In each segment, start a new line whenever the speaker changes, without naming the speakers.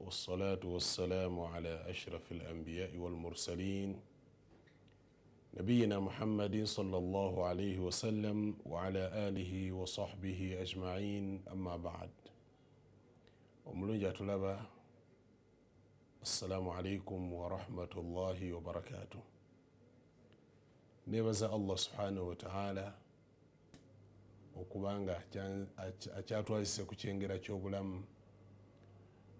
والصلاة والسلام على أشرف الأنبياء والمرسلين نبينا محمد صلى الله عليه وسلم وعلى آله وصحبه أجمعين أما بعد وملجة لبا السلام عليكم ورحمة الله وبركاته nebaza allah subhanahu wataala okubanga akyatwazise ku kyengera ky'obulamu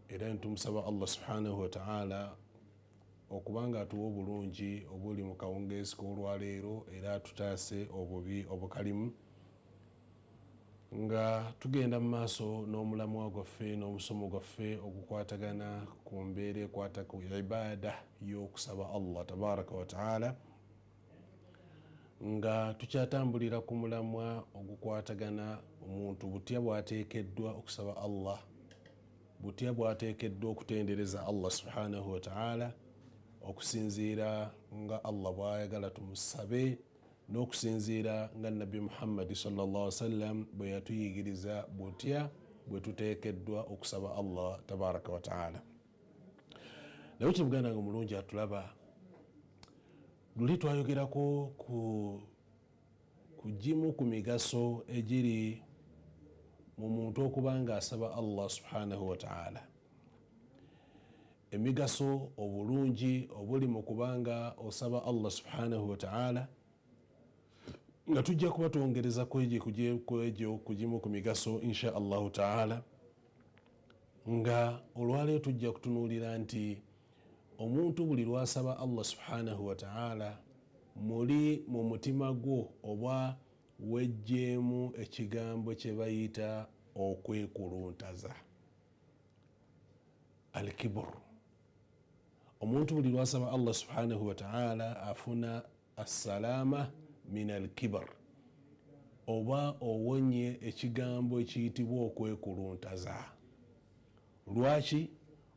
era netumusaba allah subhanahu wataala okubanga atuwa obulungi obuli mu kawungeezi k'olwaleero era tutaase obubi obukalimu nga tugenda mu maaso n'omulamwa gwaffe n'omusomo gwaffe ogukwatagana ku mbeera ekwata ku ibaada y'okusaba allah tabaraka wataala nga tukyatambulira ku mulamwa ogukwatagana omuntu butya bwateekeddwa okusaba allah butya bwateekeddwa okutendereza allah subhanahu wataala okusinziira nga allah bwayagala tumusabe n'okusinziira nga nabi muhammadi sawasalam bwe yatuyigiriza butya bwe tuteekeddwa okusaba allah tabaraka wataala naye kimuganda nga mulungi atulaba luli twayogerako ku gimu ku migaso egiri mumuntu okubanga asaba allah subhanahu wataala emigaso obulungi obuli mukubanga osaba allah subhanahu wataala nga tujja kubatongereza kwegyo kugimu ku migaso insha allahu taala nga olwaleero tujja kutunuulira nti omuntu buli lwasaba allah subhanahu wataala muli mu mutima gwo obwa weggyeemu ekigambo kye bayita okwekuluntaza alkibru omuntu buli lwasaba allah subhanahu wataala afuna assalaama min alkibr oba owonye ekigambo ekiyitibwa okwekuluntaza lwaki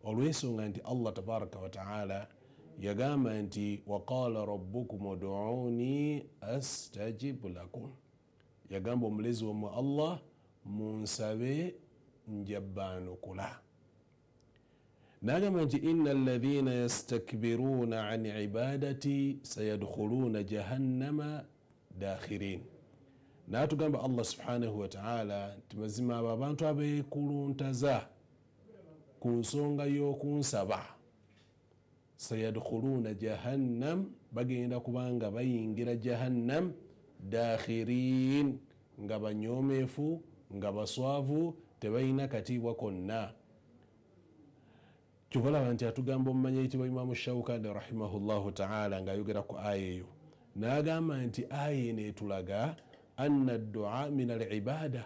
olwensonga nti allah tabaraka wataala yagamba nti waqala rabukum uduuni astajib lakum yagamba omulezi wamwe allah munsabe njabbanukula nagamba nti ina alaina yastakbiruna an ibadati sayadkhuluna jahannama dakhirin natugamba allah subhanahu wataala nti mazima abo abantu abekuluntaza ku nsonga y'okunsaba sayadkhuluna jahannam bagenda kubanga bayingira jahannam dakhirin nga banyomefu nga baswavu tebalina katibwa konna kyobalaba nti atugamba omumanya ekiba imamu shaukani rahimahullahu taala ngaayogera ku aya eyo nagamba nti aya eno etulaga anna duaa min alibaada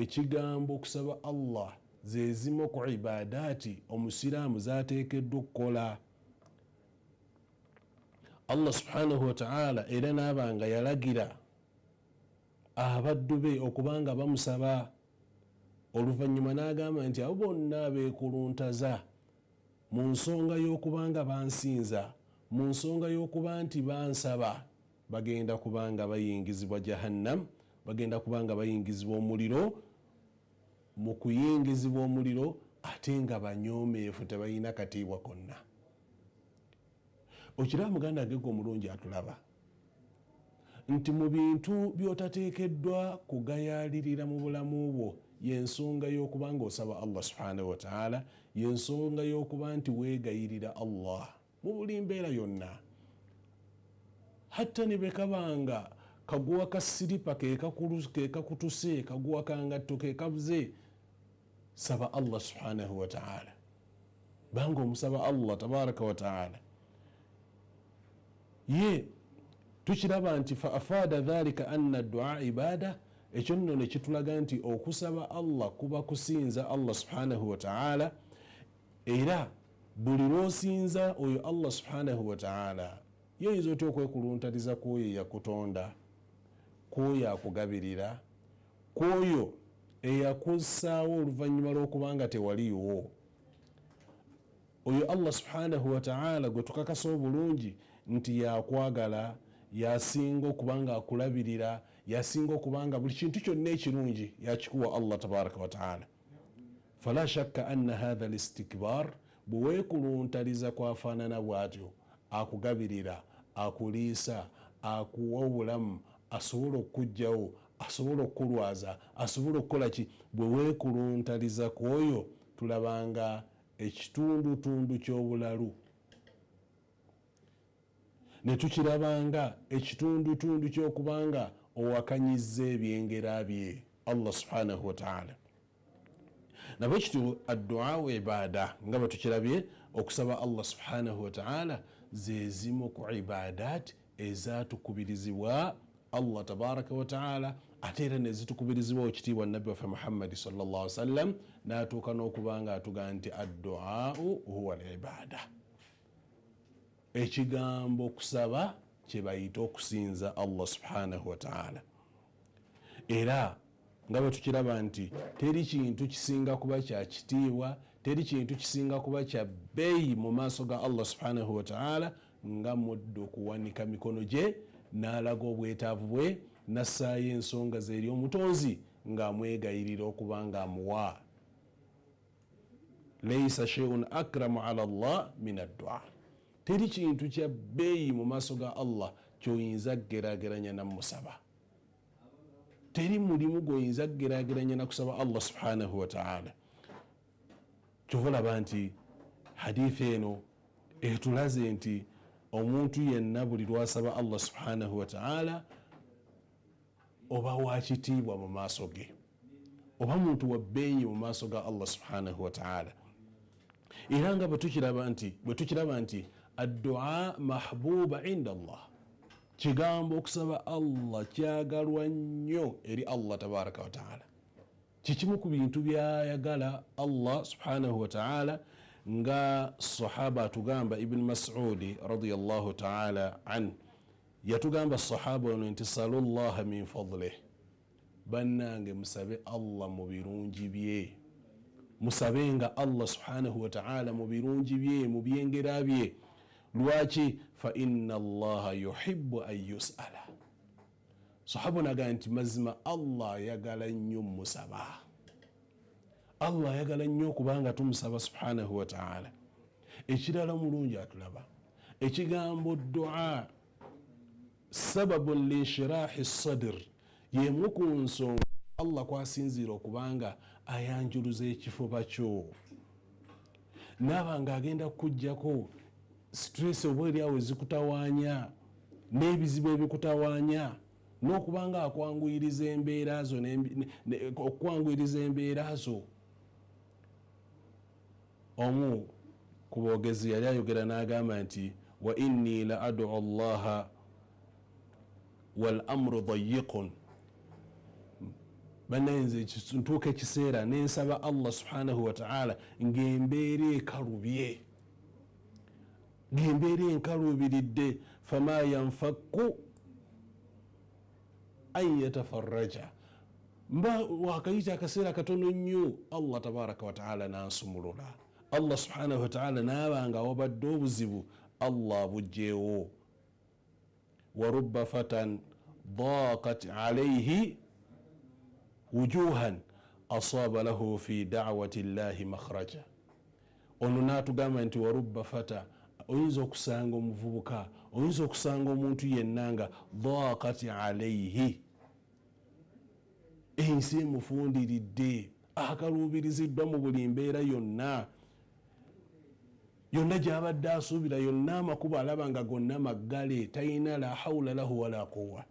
ekigambo okusaba allah zezimu ku ibadaati omusiraamu zateekeddwa okukola allah subhanahu wataala era nabanga yalagira abaddu be okubanga bamusaba oluvanyuma nagamba nti abo bonna bekuluntaza mu nsonga yokubanga bansinza mu nsonga yokuba nti bansaba bagenda kubanga bayingizibwa jahannam bagenda kubanga bayingizibwa omuliro mu kuyingizibwa omuliro ate nga banyomeefu tebalina katiibwa konna okiraba muganda wange gomulungi atulaba nti mu bintu byotateekeddwa kugayalirira mu bulamu bwo yensonga yokuba nga osaba allah subhanahu wataala yensonga yokuba nti weegayirira allah mu buli mbeera yonna hatta ne bekabanga kaguwa ka siripa kekakutuse kaguwa kangatto kekabuze saba allah subhanahu wataala banga omusaba allah tabaraka wataala ye tukiraba nti faafaada dhalika anna dua ibada ekyo nno nekitulaga nti okusaba allah kuba kusinza allah subhanahu wataala era buli lwosinza oyo allah subhanahu wataala yoyinza otya okwekuluntaliza kwoyo eyakutonda kwoyo akugabirira kwoyo eyakusaawo oluvanyuma lwokubanga tewaliwo oyo allah subhanahu wataala gwe tukakasa obulungi nti yakwagala yasinga okubanga akulabirira yasinga okubanga buli kintu kyonna ekirungi yakikuwa allah tabaraka wataala fala shakka anna hatha listikbar bwewekuluntaliza kwafaanana bwatyo akugabirira akuliisa akuwa obulamu asobola okukugjawo asobola okukulwaza asobola okukolaki bwewekuluntaliza kwoyo tulabanga ekitundutundu kyobulalu netukirabanga ekitundutundu kyokubanga owakanyiza ebyengera bye allah subhanahu wataala nabwe kityo aduawu ibaada nga bwetukirabye okusaba allah subhanahu wataala zezimu ku ibadaati ezatukubirizibwa allah tabaraka wataala ate era nezitukubirizibwa okitiibwa nabbi waffe muhammadi salllah wasallam natuuka n'okubanga atuga nti aduau huwa libaada al ekigambo kusaba kyebayita okusinza allah subhanahu wataala era nga bwe tukiraba nti teri kintu kisinga kuba kyakitiibwa teri kintu kisinga kuba kya bbeeyi mu maaso ga allah subhanahu wataala nga muddu okuwanika mikono gye n'alaga obwetaavu bwe nassaayo ensonga zeeri omutonzi ngaamwegayirira okuba nga amuwa leisa sheiun akramu ala llah min adduaa teri kintu kya beeyi mu maaso ga allah kyoyinza geraageranya namusaba teri mulimu gwoyinza geraageranya nakusaba allah subhanahu wataala kyovulaba nti haditha eno etulaze nti omuntu yenna buli lwasaba allah subhanahu wataala oba wakitiibwa mu maaso ge oba muntu wa beeyi mu maaso ga allah subhanahu wataala era nga bwetukiraba nti adua mahbuba inda allah kigambo okusaba allah kyagalwa nnyo eri allah tabaraka wataala kikimu ku bintu byayagala allah subhanahu wataala nga sahaba atugamba ibni masudi radiallahu taala an yatugamba sahaba ono nti salu llaha min fadlih bannange musabe allah mu birungi bye musabe nga allah subhanahu wataala mu birungi bye mu byengera bye, mubirunjibye, mubirunjibye, mubirunjibye, mubirunjibye, mubirunjibye, mubirunjibye, mubirunjibye. lwaki faina llaha yuhibu an yusala sahaba onaagaa nti mazima allah ayagala nnyo musaba allah ayagala nnyo okubanga tumusaba subhanahu wataala ekirala mulungi atulaba ekigambo duca sababun linshirahi sadir yemu ku nsonga allah kwasinzira okubanga ayanjuluza ekifuba kyo naaba nga agenda kukugjako stress oba eri awo ezikutawaanya n'ebizibu ebikutawaanya n'okubanga akwanguyiriza embeera zo okukwanguyiriza embeera zo omu ku boogezi yali ayogera n'agamba nti wa inni la aduu llaha walamuru dayiqun banayinza ntuuka ekiseera nensaba allah subhanahu wataala ng'embeera ekalubye ngembeera enkalubiridde famayanfaku an yatafaraja mba wakayita akaseera katono nnyo allah tabaraka wataala nansumulula allah subhanahu wataala nabanga awabadde obuzibu allah abugjewo waruba fatan daqat alaihi wujuhan asaba lahu fi dawati llahi makhraja ono natugamba nti waruba fata oyinza okusanga omuvubuka oyinza okusanga omuntu yenna nga dakat alaihi ensi emufundiridde akaluubiriziddwa mu buli mbeera yonna yonna gyabadde asuubira yonna amakubo alaba nga gonna maggale talina la haula lahu wala quwa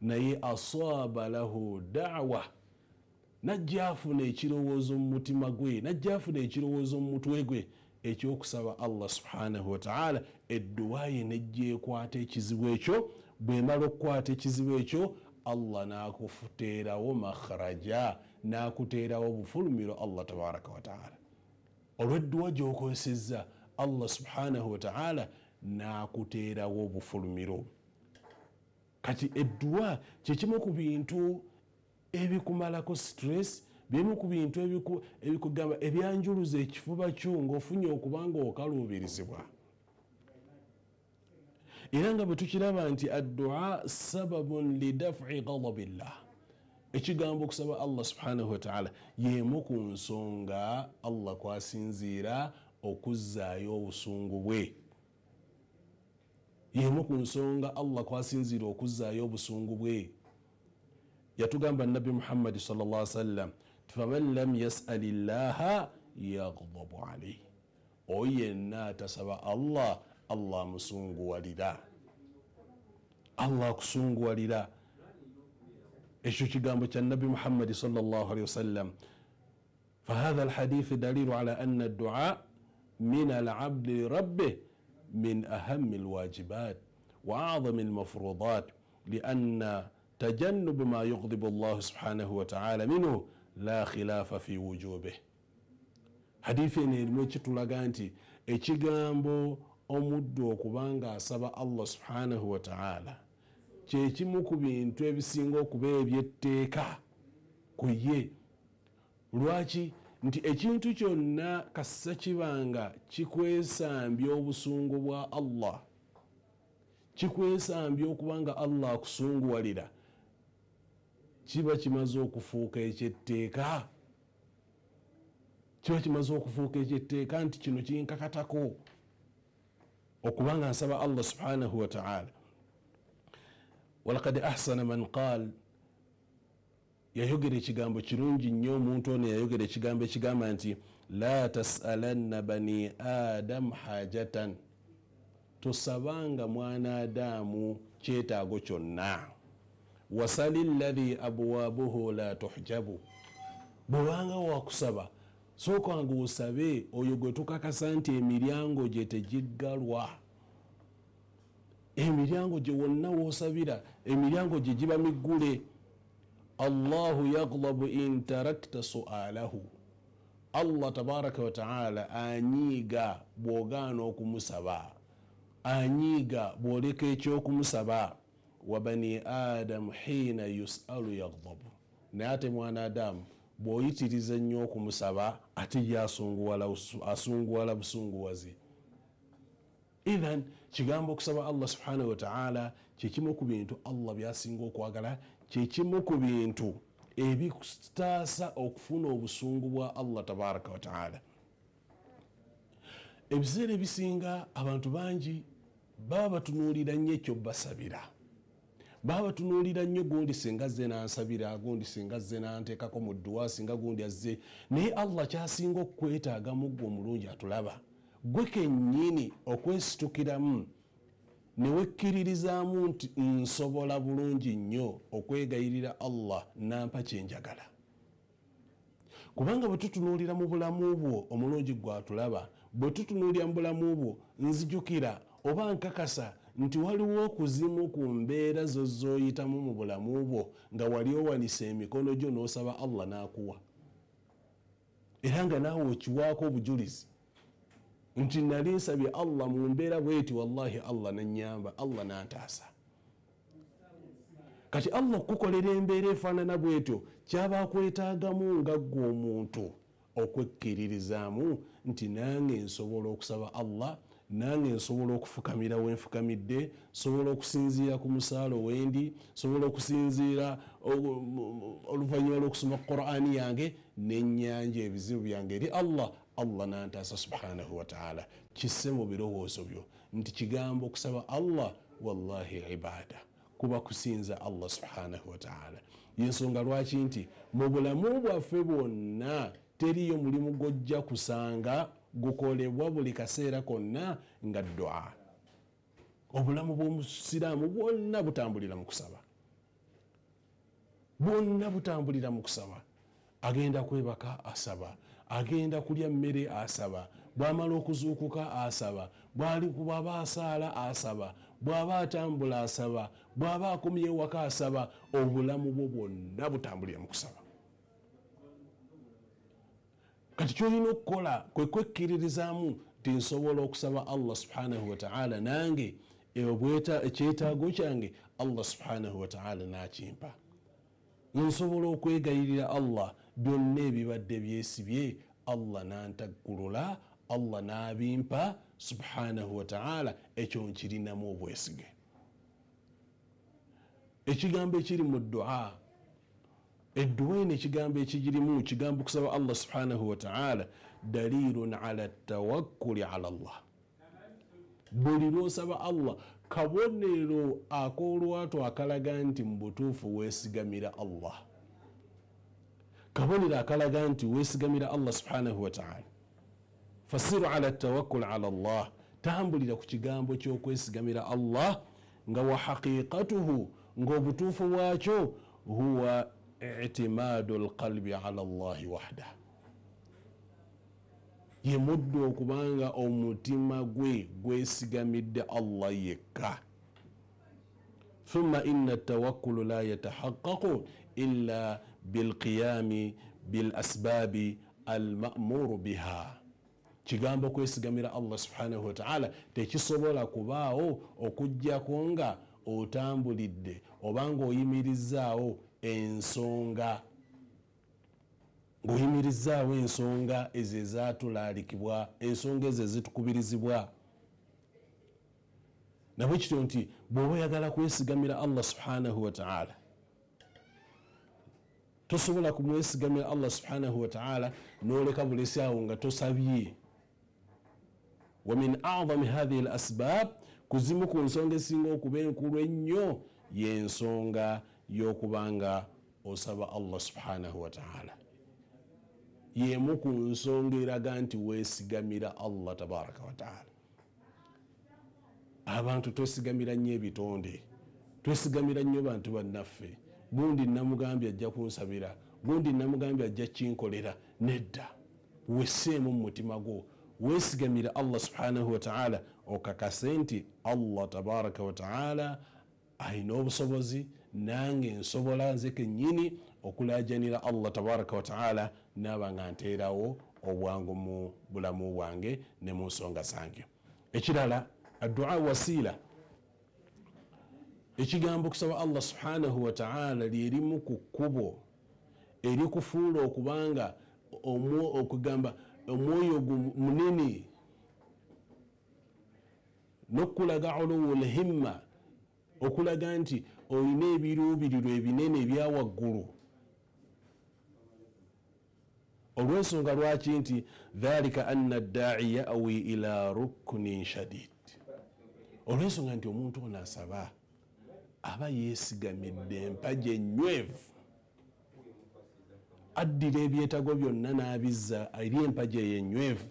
naye asaaba lahu dawa najja afuna ekirowoozo mu mutima gwe najja afuna ekirowoozo mu mutwe gwe ekyokusaba allah subhanahu wataala edduwaye nejjekwata ekizibu ekyo bwemala okukwata ekizibu ekyo allah nakuteerawo makhraja nakuteerawo obufulumiro allah tabaraka wataala olweddwa gyokozesezza allah subhanahu wataala nakuteerawo obufulumiro kati edduwa kyekimu ku bintu ebikumalako stress bimu ku bintu ebikugamba ebyanjuluza ekifuba kyo ngaofunye okuba nga okaluubirizibwa era nga bwe tukiraba nti adduaa sababun lidafi galabillah ekigambo okusaba allah subhanahu wataala yemu ku nsonga allah kwasinziira okuzaayo obusungu bwe yemu ku nsonga allah kwasinziira okuzaayo obusungu bwe yatugamba nabi muhammadi sallaw salam فمن لم يسأل الله يغضب عليه وينا تسبى الله الله مسونغ والدا الله كسونغ والدا إشو تقامة النبي محمد صلى الله عليه وسلم فهذا الحديث دليل على أن الدعاء من العبد ربه من أهم الواجبات وأعظم المفروضات لأن تجنب ما يغضب الله سبحانه وتعالى منه la khilafa fi wujubeh hadisi eno erimu ekitulaga nti ekigambo omuddu okuba nga asaba allah subhanahu wataala kyekimu ku bintu ebisinga okuba ebyetteeka ku ye lwaki nti ekintu kyonna kassa kibanga kikwesambya obusungu bwa allah kikwesambya okuba nga allah akusunguwalira al kiba kimaze okufuuka ekyetteeka kiba kimaze okufuuka ekyetteeka nti kino kinkakatako okubanga nsaba allah subhanahu wataala walakad ahsana man qaal yayogera ekigambo kirungi nnyo omuntu ono yayogera ekigambo ekigamba nti la tasalanna bani adamu hajatan tosabanga mwana adamu kyetaago kyonna wasali llahi abwabuhu la tuhjabu bwebanga wakusaba sokwange osabe oyo gwe tukakasa nti emiryango gye tegiggalwa emiryango gye wonna wosabira emiryango gye giba miggule allahu yaglabu intarakta sualahu allah tabaraka wataala anyiiga bwogaana okumusaba anyiiga bwoleka ekyokumusaba wabani adamu hina yusalu yaghdabu naye ate mwanaadamu bwoyitiriza nnyo okumusaba ate ye asunguwala busunguwazi ithan kigambo okusaba allah subhanahu wataala kyekimu ku bintu allah byasinga okwagala kyekimu ku bintu ebikutaasa okufuna obusungu bwa allah tabaraka wataala ebiseera ebisinga abantu bangi baba batunuulira nnyo ekyo basabira baba batunuulira nnyo gundi singa ze nansabira gundi singa ze nanteekako mu dduwa singa gundi azze naye allah kyasinga okukwetaagamu gwe omulungi atulaba gwe kennyini okwesitukiramu newekkiririzaamu nti nsobola bulungi nnyo okwegayirira allah nampa kyenjagala kubanga bwe tutunuulira mu bulamu bwo omulungi gwe atulaba bwe tutunuulira mu bulamu bwo nzijukira oba nkakasa nti waliwo okuzimu ku mbeera zo zoyitamu mu bulamu bwo nga wali owanisa emikono gyo nosaba allah nakuwa era nga naawe okiwaako obujulizi nti nali nsabye allah mu mbeera bweti wallahi allah nanyamba allah nantaasa kati allah okukolera embeera efaanana bwetyo kyaba kwetaagamu ngagga omuntu okwekkiririzaamu nti nange nsobola okusaba allah nange nsobola okufukamira wenfukamidde nsobola okusinziira ku musaala owendi nsobola okusinziira oluvanyuma lwokusoma quran yange nenyanja ebizibu byange eri allah allah nantasa subhanahu wataala kisse mu birowoozo byo nti kigambo okusaba allah wallahi ibada kuba kusinza allah subhanahu wataala yensonga lwaki nti mu bulamu bwaffe bwonna teriyo mulimu gojja kusanga gukolebwa buli kaseera konna nga dwa obulamu bwomusiraamu bwonna butambulira mukusaba bwonna butambulira mukusaba agenda kwebaka asaba agenda kulya mmere asaba bwamala okuzuukuka asaba bwaba asaala asaba bwaba atambula asaba bwaba akomyewaka asaba obulamu bwo bwonna butambulira mukusaba kati kyolina okukola kwekwekkiririzaamu tinsobola okusaba allah subhanahu wataala nange ekyetaago kyange allah subhanahu wataala nakimpa nsobola okwegayirira allah byonna ebibadde byesibye allah nantaggulula allah nabimpa subhanahu wataala ekyo nkirinamu obwesige ekigambo ekiri mu duaa edwaine ekigambo ekigirimu kigambo okusaba allah subhanahu wataala dalilun ala tawakkuli ala llah buli lwosaba allah kabonero akoolwato akalaga nti mubutuufu wesigamira allah kabonero akalaga nti wesigamira allah subhanahu wataala fasiru ala tawakkul ala llah tambulira ku kigambo kyokwesigamira allah nga wahaqiqatuhu ngaobutuufu bwakyo huwa اعتماد القلب على الله وحده yemudde okuba nga omutima gwe gwesigamidde allah yekka thumma ina tawakulu la yatahaqaqu ila bilqiyami bilasbabi almamuru biha kigambo kwesigamira allah subhanahu wataala tekisobola kubaawo okugjako nga otambulidde obanga oyimirizaawo ensonga ng'oyimirizaawo ensonga ezo ezatulalikibwa ensonga ezo ezitukubirizibwa nabwe kityo nti bweoba oyagala kwesigamira allah subhanahu wataala tosobola kumwesigamira allah subhanahu wataala noleka bulesi awo nga tosabye wamin azami hathi lasbab kuzimu ku nsonga esinga okuba enkulu ennyo yensonga ye yokubanga osaba allah subhanahu wataala yemu ku nsonga eraga nti wesigamira allah tabaraka wataala abantu twesigamira nnyo ebitonde twesigamira nnyo bantu bannaffe gundi namugambye ajja kunsabira gundi namugambye ajja kinkolera nedda weseemu mumutima gwo wesigamira allah subhanahu wataala okakase nti allah tabaraka wataala alina obusobozi nange nsobola nze kenyini okulajanira allah tabaraka wataala naba nga nteerawo obwangu mu bulamu bwange ne mu nsonga zange ekirala adua wasiila ekigambo okusaba allah subhanahu wataala lyerimu ku kkubo erikufuula okubanga okugamba omwoyo gu munene nokulaga oluwu lhimma okulaga nti olina ebiruubirirwa ebinene ebyawaggulu olwensonga lwaki nti dhalika anna daai yaawi ila ruknin shadid olwensonga nti omuntu ono asaba aba yeesigamidde empaje nywevu addira ebyetago byonna n'abizza eri empaje eyenywevu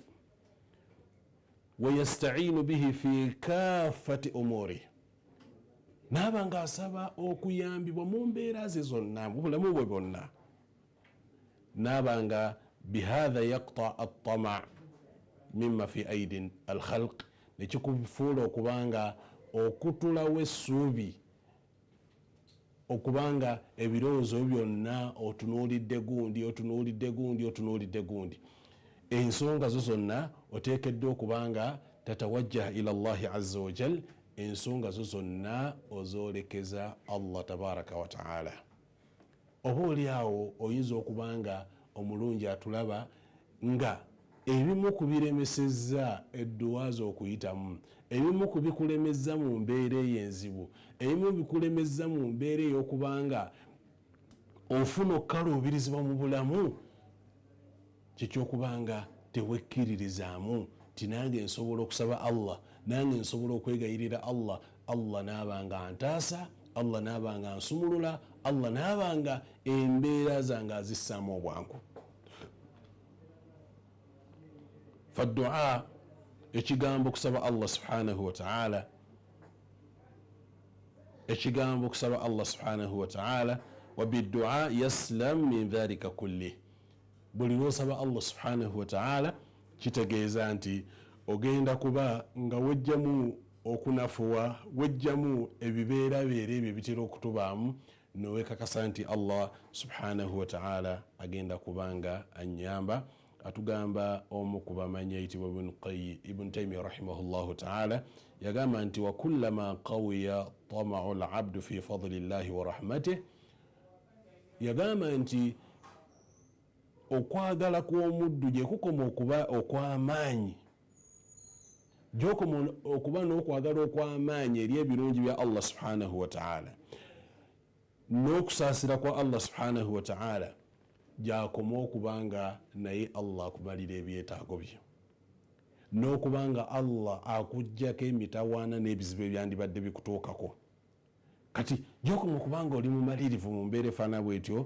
wayastainu bihi fi kafati omorihi naaba ngaasaba okuyambibwa mumbeera ze zonna mubulamu bwe bonna naaba nga bihatha yakta atama mima fi aidi alkhalq nekikufuula okuba nga okutulawo essuubi okubanga ebirowoozo byonna otunuulidde gundi otunuulidde gundi otunuulidde gundi ensonga zo zonna oteekeddwa okubanga tatawajjaha ila llahi aza wajal ensonga zo zonna ozolekeza allah tabaraka wataala oba oli awo oyinza okuba nga omulungi atulaba nga ebimu kubiremeseza eduwaza okuyitamu ebimu kubikulemeza mu mbeera eyo enzibu ebimu bikulemeza mu mbeera eyokubanga ofuna okukaluubirizibwa mu bulamu kyekyokubanga tewekkiririzaamu tinange nsobola okusaba allah nange nsobola okwegayirira allah allah nabanga antaasa allah nabanga ansumulula allah nabanga embeera zange azissaamu obwangu faduaa ekigambo okusaba allah subhanahu wataala ekigambo okusaba allah subhanahu wataala wabiduaa yaslam min dhalika kullih buli lwosaba allah subhanahu wataala kitegeeza nti ogenda kuba nga wejjamu okunafuwa wejjamu ebibeerabeera ebyo bitera okutubaamu newekakasa nti allah subhanahu wataala agenda kubanga anyamba atugamba omu kubamanya eyitibwa ibunu taimia rahimahullahu taala yagamba nti wakulama qawiya tamau labdu fi fadli llahi warahmatih yagamba nti okwagala kw'omuddu gyekukoma okuba okw'amaanyi gyokuba n'okwagala okw'amaanyi eri ebirungi bya allah subhanahu wataala n'okusaasira kwa allah subhanahu wataala gyakoma okuba nga naye allah akumalira ebyetaago byo n'okuba nga allah akugjako emitawaana n'ebizibu ebyandibadde bikutuukako kati gyokoma okuba nga oli mumalirivu mu mbeera efaana bwetyo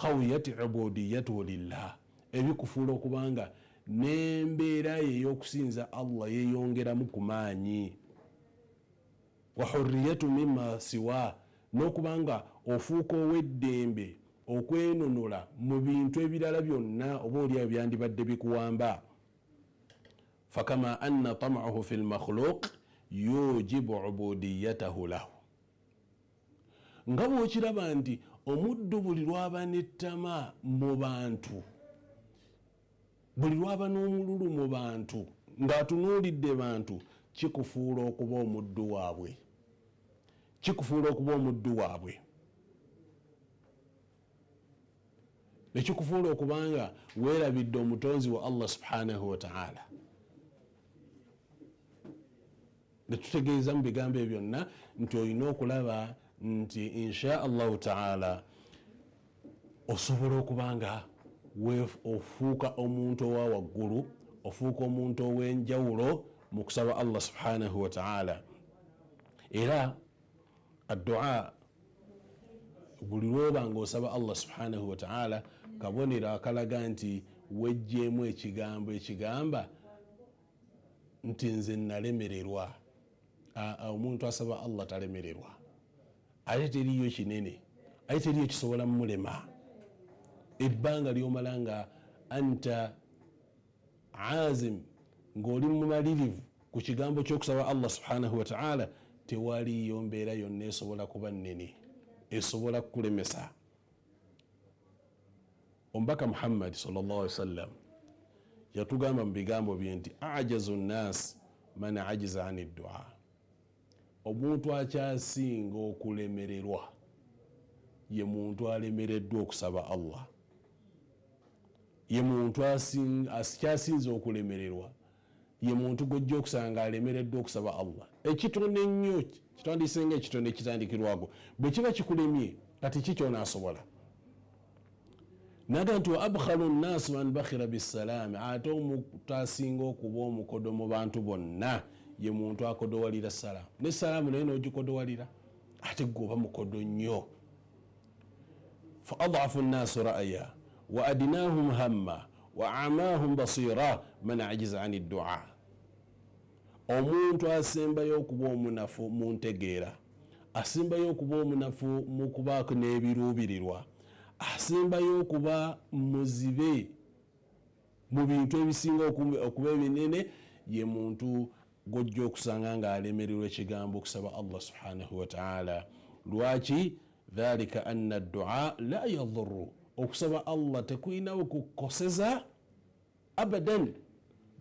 kawiyat ubudiyatu lillah ebikufuula okuba nga nembeera yeyokusinza allah yeyongeramu kumaanyi wa huriyatu mima siwa n'okubanga ofuuka ow'eddembe okwenonola mu bintu ebirala byonna oba oliawo byandibadde bikuwamba fakama anna tamahu fi lmakhluq yujibu ubudiyatahu lahu nga bwekiraba nti omuddu buli lwaba nettama mu bantu buli lwaba n'omululu mu bantu ngaatunuulidde bantu kikufuula okuba omuddu waabwe kikufuula okuba omuddu waabwe nekikufuula okubanga weerabidde omutonzi wa allah subhanahu wataala netutegeeza mu bigambo ebyo byonna nti olina okulaba nti insha allahu taala osobola okubanga ofuuka omuntu owa waggulu ofuuka omuntu ow'enjawulo mu kusaba allah subhanahu wataala era adduca buli lwoba nga osaba allah subhanahu wataala kabonero akalaga nti wejjeemu ekigambo ekigamba nti nze nalemererwa omuntu asaba allah talemererwa ate teriyo kinene ate teriyo kisobola mulema ebbanga lyomala nga anta azim ngaoli mumalirivu ku kigambo kyokusaba allah subhanahu wataala tewaliyo mbeera yonna esobola kuba nene esobola kukulemesa omubaka muhammad sawasalam yatugamba mubigambo bye nti ajazu nnas man ajiza an edua omuntu akyasinga okulemererwa ye muntu alemereddwa okusaba allah ye muntu akyasinza okulemererwa ye muntu gwojja okusanga alemeredde okusaba allah ekitonde ennyo kitandisenga ekitonde ekitandikirwago bwe kiba kikulemye kati kikyonaasobola naga nti wa abkhalu nnaasi man bakhira bisalaami ate omuntu asinga okuba omukodo mu bantu bonna ye muntu akodowalira salaamu ne salaamu naye n'ogikodowalira ate gwoba mukodo nnyo fa adafu nnaasi raya waadnahum hamma waamahum basira man ajiza ani duaa omuntu asembayo okuba omunafu muntegeera asembayo okuba omunafu mukubaako n'ebiruubirirwa asembayo okuba muzibe mu bintu ebisinga okuba ebinene ye muntu gwojja okusanga ngaalemererwa ekigambo okusaba allah subhanahu wataala lwaki dhalika anna duaa la yaduru okusaba allah tekuyinawo kukukoseza abadan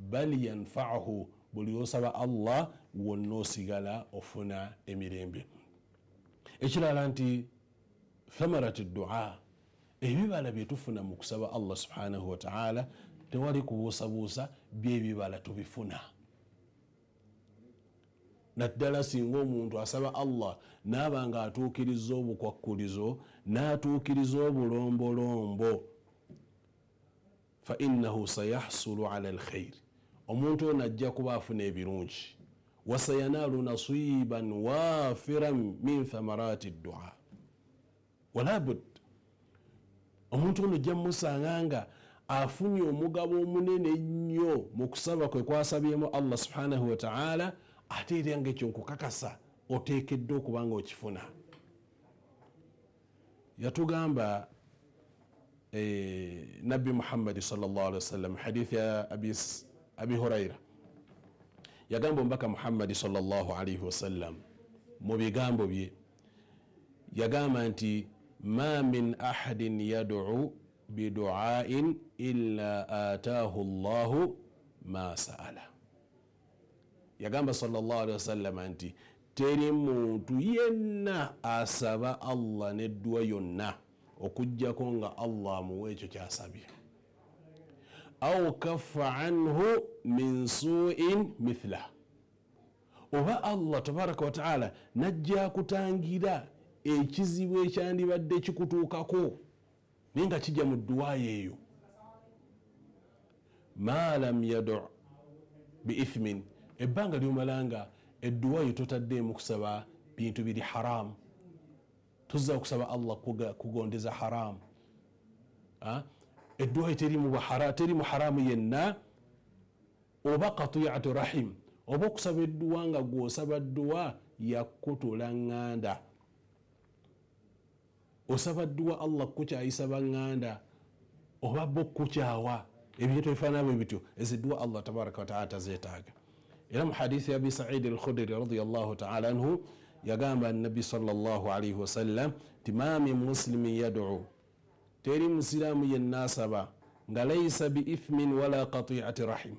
bal yanfauhu buli osaba allah wonna osigala ofuna emirembe ekirala nti thamarat dua ebibala byetufuna mukusaba allah subhanahu wataala tewali kubuusabuusa byebibala tubifuna naddala singa omuntu asaba allah naaba nga atuukiriza obukwakkulizo naatuukiriza obulombolombo fainahu sayahsulu ala lkhairi omuntu ono ajja kuba afuna ebirungi wasayanaalu nasiiban waafiran min thamarati dua walabud omuntu ono ojja mumusanga nga afunye omugabo omunene nnyo mu kusaba kwe kwasabyemu allah subhanahu wataala ate era nga ekyokukakasa otekedde okuba nga okifuna yatugamba eh, nabbi muhammadi sawasalam hadith ya abi huraira yagamba omubaka muhammadi sallaalaihi wasallam mu bigambo bye yagamba nti ma min ahadin yadu biduain ila ataahu llahu ma saala yagamba sawasalama nti teri muntu yenna asaba allah neddwa yonna okugjako nga allah amuwa ekyo kyasabye au kaffa anhu min suin mithla oba allah tabaraka wataala najja kutangira ekizibu ekyandibadde kikutuukako naye nga kijja mu dduwayo eyo ma lam yadu biithmin ebbanga lyomala nga edduwayo totaddeemu kusaba bintu biri haramu tuzza okusaba allah kugondeza haramu edduwayo teri mu haramu yenna oba katiatu rahim oba okusaba edduwa nga gwosaba dduwa yakkutula ŋŋanda osaba dduwa allah kukyayisa baŋŋanda oba bakukukyawa ebintu ebifaanabwe bityo ezidduwa allah tabaraka wataala tazeetaaga era muhadisi abi saidi alkhudri radiallahu taala anhu yagamba nabi salllahalaihi wasallam ti mamin muslimin yaduu teri musiramu yenasaba nga laisa biifmin wala katiati rahim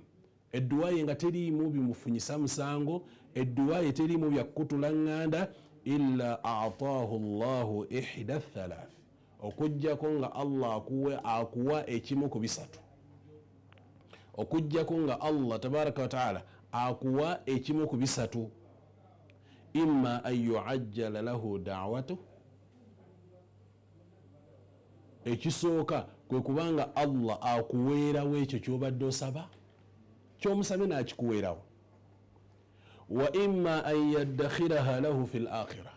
edduwaye nga terimu bimufunyisa musango edduwaye terimu byakutula ŋŋanda ila atahu llahu ihda thalath okujjako nga allah akuwe akuwa ekimu ku bisatu okujjako nga allah tabaraka wataala akuwa ekimu ku bisatu imma an yuajala lahu dawatu ekisooka kwe kubanga allah akuweerawo ekyo kyobadde osaba kyomusabe nakikuweerawo wa imma an yadakhiraha lahu fi l akhira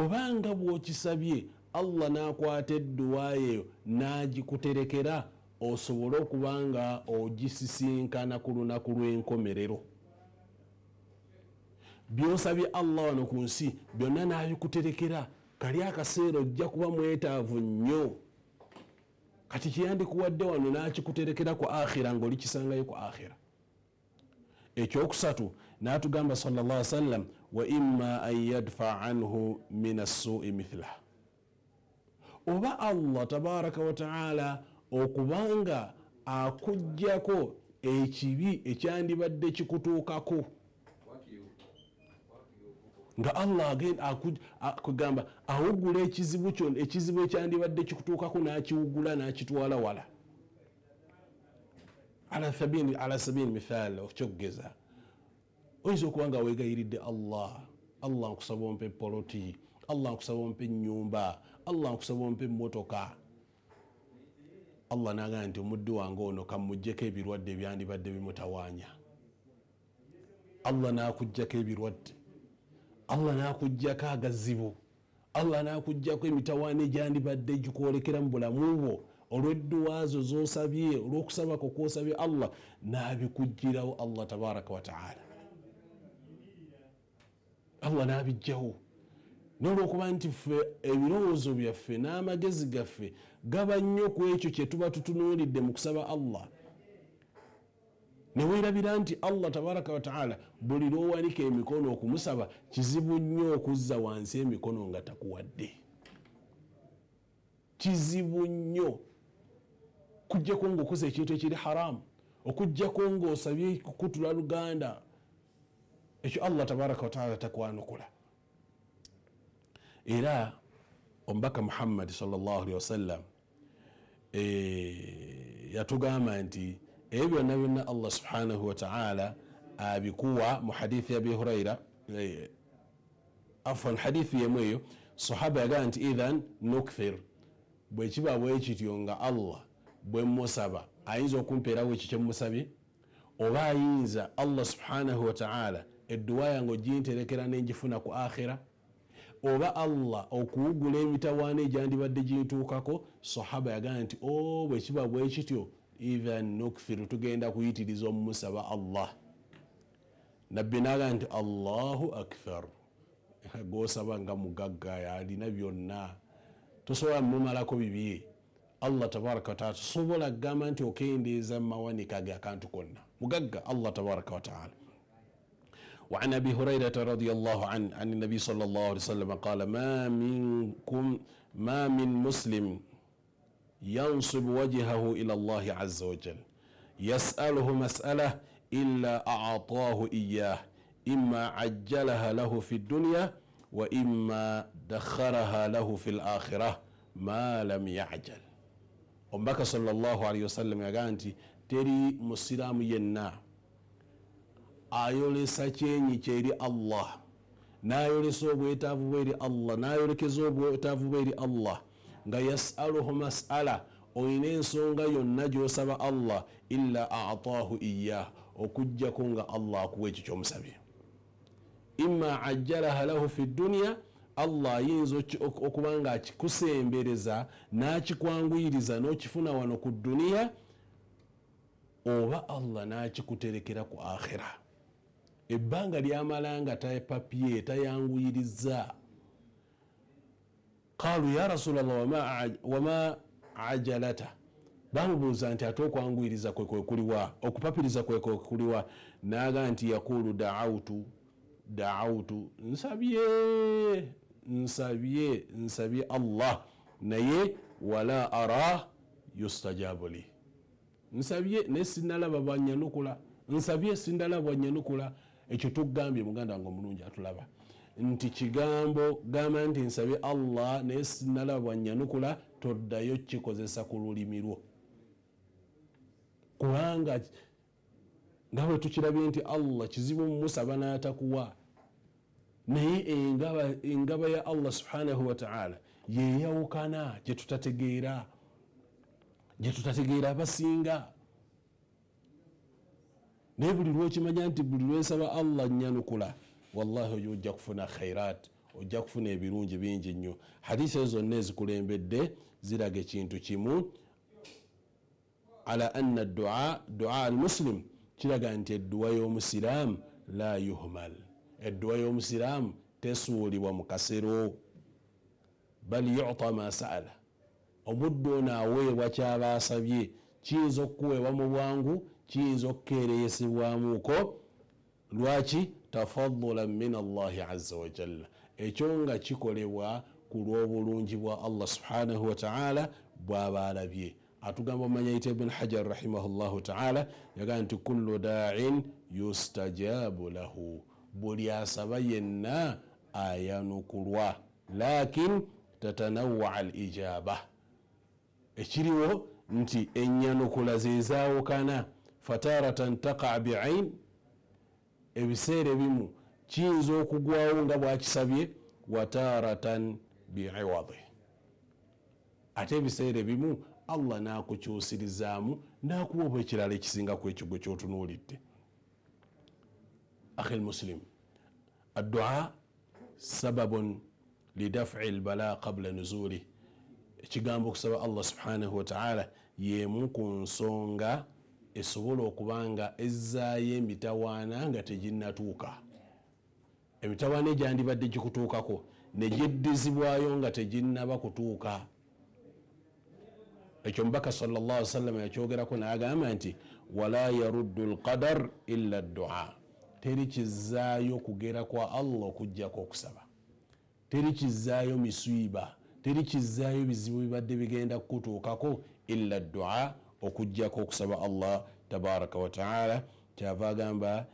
obanga bwokisabye allah nakwata edduwayo nagikuterekera na osobole okuba nga ogisisinkana ku lunaku lw'enkomerero byosabye allah wano ku nsi byonna nabikuterekera kali akaseera ojja kuba mwetaavu nnyo kati kyeyandikuwadde wano nakikuterekera ku akhira ngaoli kisangayo ku akhira ekyokusatu natugamba sal llah sallam wa imma an yadfa anhu min assui mithlah oba allah tabaraka wataala okubanga akugjako ekibi ekyandibadde kikutuukako nga allah agamba awugula ekizibu kyona ekizibu ekyandibadde kikutuukako nakiwugula nakitwala wala ala sabiili mithal okyokugeza oyinza okuba nga wegayiridde allah allah nkusaba ompe poloti allah nkusaba ompe enyumba allah nkusaba ompe emotoka allah nagaa nti omuddu wange ono kamugjeko ebirwadde ebyandibadde bimutawanya allah nakugjako ebirwadde allah nakugjako agazibu allah nakugjako emitawaana egyandibadde gikwolekera mu bulamu bwo olweduwaazo zosabye olwokusabako kwosabye allah nabikugjirawo allah tabaraka wataala allah nabijjawo nolwokuba nti ffe ebirowoozo byaffe n'amagezi gaffe gaba nnyo ku ekyo kyetuba tutunuulidde mu kusaba allah newerabira nti allah tabaraka wataala buli lwowanika emikono okumusaba kizibu nnyo okuzza wansi emikono nga takuwadde kizibu nnyo okujjako nga okoza ekintu ekiri haramu okujjako nga osabye kukutula luganda ekyo allah tabaraka wataala takwanukula era omubaka muhammadi sallllahu alihi wasallam Eh, yatugamba nti ebyo byonna byonna allah subhanahu wataala abikuwa muhadithi abi huraira eh, afan hadithi yemu eyo sahaba yagamba nti ithan nukfir bwekiba bwekityo nga allah bwemusaba ayinza okumperawo ekyo kyemusabye oba ayinza allah subhanahu wataala edduwa yange ogiinterekera nengifuna ku akhira oba allah okuwugula emitawaana egyandibadde gintuukako sahaba yagamba nti o oh, bwekiba bwe kityo even nukfiru tugenda kuyitiriza omumusaba allah nabbi nagamba nti allahu akfar gosaba nga mugaggayo alina byonna tosobola mumalako bibiri allah tabaraka wataala tosobola kugamba nti okendeeza mumawanika ge akantu konna mugagga allah tabaraka wataala وعن أبي هريرة رضي الله عنه عن النبي صلى الله عليه وسلم قال ما منكم ما من مسلم ينصب وجهه إلى الله عز وجل يسأله مسألة إلا أعطاه إياه إما عجلها له في الدنيا وإما دخرها له في الآخرة ما لم يعجل ومبكى صلى الله عليه وسلم يا جانتي تري مسلم ينام ayolesa kyenyi kyeri allah nayolesa obwetaavu bweri allah nayolekeza obwetaavu bweri allah nga yasaluhu masala olina ensonga yonna gyosaba allah ila atahu iyah okujjako nga allah akuwa ekyo kyomusabye ima ajjalaha lahu fi dduniya allah ayinza okuba nga akikusembereza n'akikwanguyiriza n'okifuna wano ku dduniya oba allah n'akikuterekera ku akhira na ebbanga lyamala nga tapapie tayanguyiriza qaalu ya rasula llah wama ajalata bamubuuza nti ate okwanguyiriza kwekwekuliwa okupapiriza kwekwekuliwa naga nti yaqulu daawutu daawutu nsabye nsabye nsabye allah naye wala ara yustajaabu li nsabye naye sinalaba bwanyanukula nsabye sindalaba bwanyanukula ekyo tugambye muganda wange omulungi atulaba nti kigambo gamba nti nsabye allah naye sinalaba bwanyanukula toddayo kikozesa ku lulimi lwo kubanga nga bwe tukirabye nti allah kizibu mumusaba natakuwa naye engaba ya allah subhanahu wataala yeyawukana gyetutategeera gyetutategeera abasinga naye buli lwokimanya nti buli lwensaba allah nyanukula wallahi ojja kufuna khairat ojja kufuna ebirungi bingi nnyo hadisa zonna ezikulembedde ziraga ekintu kimu ala ana dua dua almuslim kiraga nti edduwa y'omusiraamu la yuhmal edduwa y'omusiraamu tesuulibwa mu kasero bal yuta ma saala omuddu ono aweebwa kyaba asabye kiyinza okukuweebwa mu bwangu kiyinza okukeereyesibwamuko lwaki tafadulan min allahi aza wajalla ekyo nga kikolebwa ku lw'obulungi bwa allah subhanahu wataala bwabaalabye atugamba omanyaita ibn hajar rahimahullahu taala yagaa nti kullu daain yustajabu lahu buli asaba yenna ayanukulwa lakin tatanawaa lijaba ekiriwo nti enyanukula zezaawukana e fataratan taqaa biain ebiseera ebimu kiyinza okugwawo nga bwakisabye wataratan biiwadi ate ebiseera ebimu allah nakukyusirizaamu nakuwa oba ekirala ekisingaku ekigwe kyotunuulidde ahi lmuslim adduaa sababun lidafi lbala qabla nuzuli ekigambo okusaba allah subhanahu wataala yemu ku nsonga esobola okuba nga ezzaayo emitawaana nga teginnatuuka emitawaana egyandibadde gikutuukako negyeddizibwayo nga teginnaba kutuuka ekyo mubaka sallawasalama yakyogerako nagamba nti wala yaruddu lqadar illa dua teri kizaayo kugera kwa allah okugjako okusaba teri kizaayo misiiba teri kizaayo bizibu bibadde bigenda kukutuukako illa dua okujjako okusaba allah tabaraka wataala kyava agamba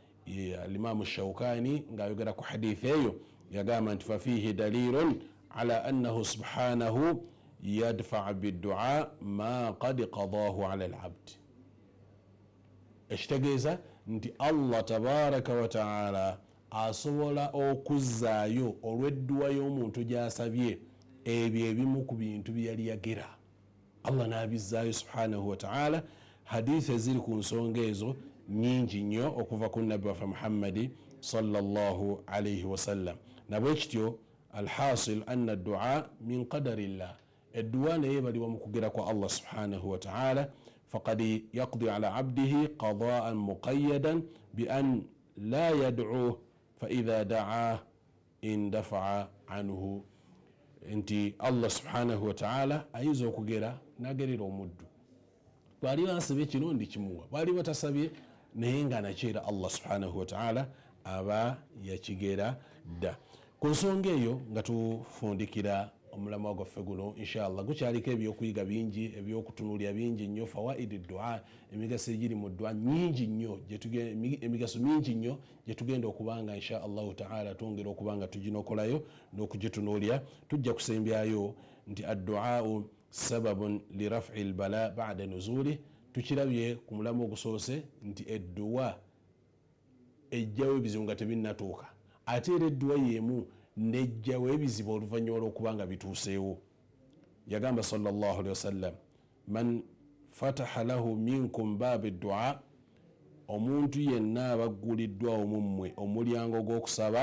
alimamu shaukani ngaayogera ku hadithi eyo yagamba nti fafihi dalilun ala anahu subhanahu yadfaa biduaa ma qad qadahu ala labd ekitegeeza nti allah tabaraka wataala asobola okuzzaayo olweduwa y'omuntu gyasabye ebyo ebimu ku bintu byeyali yagera allah nabizayo subhanahu wataala hadisi eziri ku nsonga ezo nyingi nnyo okuva ku nabbi waffe muhammadi alaihi wasallam nabwekityo alhasil anna duaa min qadari llah edduwa naye baliwa mu kugera kwa allah subhanahu wataala faqad yaqdi ala abdihi qadaan muqayadan bian la yadcu faidha daa indafaa anhu nti allah subhanahu wataala ayinza okugera nagerera omuddu bali bansabye kirundi kimuwa bali batasabye naye nga nakyera allah subhanahu wataala aba yakigera dda ku nsonga eyo nga tufundikira omulamwa gwaffe guno inshallah gukyaliko ebyokuyiga bingi ebyokutunulya bingi nnyo fawaidi dua emigaso egiri mu dua nyingi nnyo emigaso mingi nnyo gyetugenda okubanga inshaallahu taala twongera okubanga tuginokolayo nokugitunulya tujja kusembyayo nti adduau sababun lirafi lbala bada nuzuli tukirabye ku mulamu ogusoose nti edduwa ejjawo ebizibu nga tebinnatuuka ate era edduwa yemu nejjawo ebizibu oluvanyuma lwokubanga bituuseewo yagamba salli wasalam man fataha lahu minkum baaba edduwa omuntu yenna abaguliddwawo mummwe omulyango gwokusaba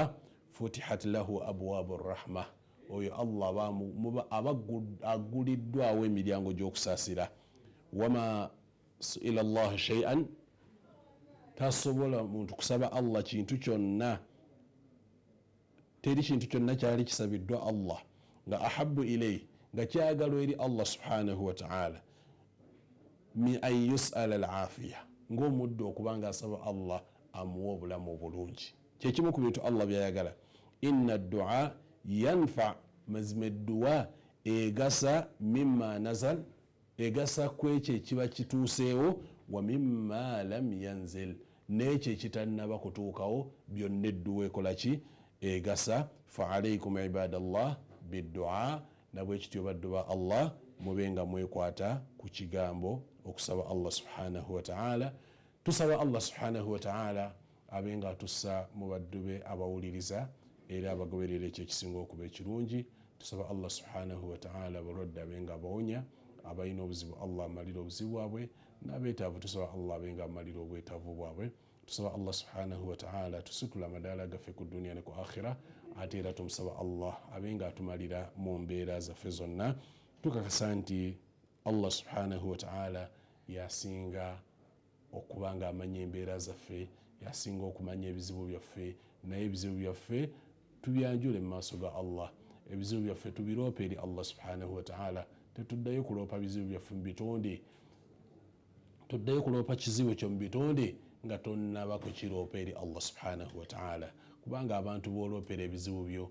futihat lahu abwaabu rahma oyo allah abaaguliddwawo emiryango gyokusasira wama suila llah shaian tasobola muntu kusaba allah kintu kyonna teri kintu kyonna kyali kisabiddwa allah nga ahabu ilai nga kyagalwa eri allah subhanahu wataala min an yusala alafiya ngaomuddu okuba nga asaba allah amuwa obulamu obulungi kyekimu ku bintu allah byayagala ina duaa yanfa mazima edduwa egasa mima nazal egasa kwekyo ekiba kituuseewo wa mima lam yanzil nekyo ekitanaba kutuukawo byonna edduwa ekolaki egasa faalaikum ibadallah bidua nabwe ekityo badduba allah mube nga mwekwata ku kigambo okusaba allah subhanahu wataala tusaba allah subhanahu wataala abe nga atussa mu baddu be abawuliriza era abagoberera ekyo ekisinga okuba ekirungi tusaba allah subhanahu wataala abalwadde abenga abawonya abalina obuzibu allah amalira obuzibu bwabwe nabetaavu tusaba allah abenga amalira obwetaavu bwabwe tusaba allah subhanahu wataala tusitula amadaala gaffe ku duniya ne ku akhira ate era tumusaba allah abenga atumalira mu mbeera zaffe zonna tukakasa nti allah subhanahu wataala yasinga okuba nga amanya embeera zaffe yasinga okumanya ebizibu byaffe naye ebizibu byaffe tubyanjule mumaaso ga allah ebizibu byaffe tubiroope eri allah subhanahu wataala tetuddayo kuloopa bizibu byaffe mubitonde tuddayo kuloopa kizibu kyo mubitonde nga tonnabaku kiroopa eri allah subhanahu wataala kubanga abantu boloopera ebizibu byo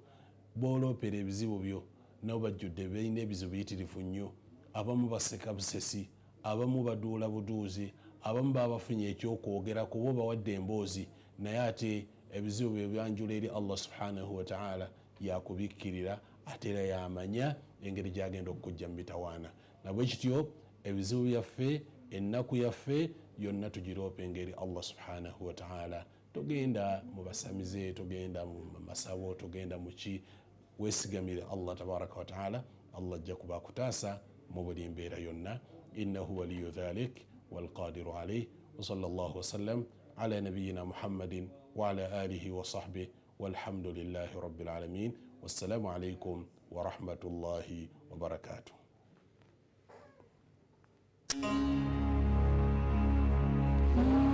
boloopera ebizibu byo nabo bajjudde balina ebizibu biyitirifu nnyo abamu baseka busesi abamu baduula buduuzi abamu babafunye ekyokwogera kuba obawadde emboozi naye ate ebizibu byebyanjula eri allah subhanahu wataala yakubikirira ate era yamanya engeri gyagenda okukujja mubitawaana nabwe kityo ebizibu byaffe ennaku yaffe yonna tugiroopa engeri allah subhanahu wataala togenda mubasamize togenda mumasabo togenda muki wesigamire allah tabaraka wataala allah ajja kuba kutaasa mubuli mbeera yonna inahu waliyu dhalik walqadiru alaih wasalla llah wasallam ala nabiyina muhammadin وعلى آله وصحبه والحمد لله رب العالمين والسلام عليكم ورحمة الله وبركاته Thank you.